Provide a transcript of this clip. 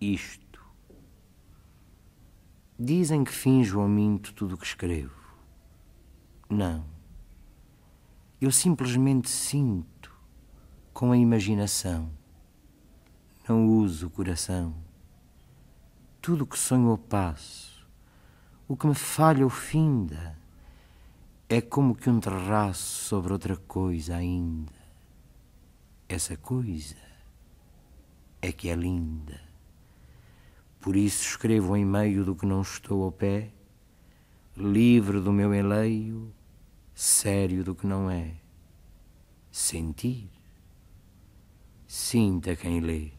isto. Dizem que finjo ou minto tudo o que escrevo. Não. Eu simplesmente sinto com a imaginação. Não uso o coração. Tudo o que sonho ou passo, o que me falha ou finda, é como que um terraço sobre outra coisa ainda. Essa coisa é que é linda. Por isso escrevo em meio do que não estou ao pé, livre do meu eleio, sério do que não é. Sentir. Sinta quem lê.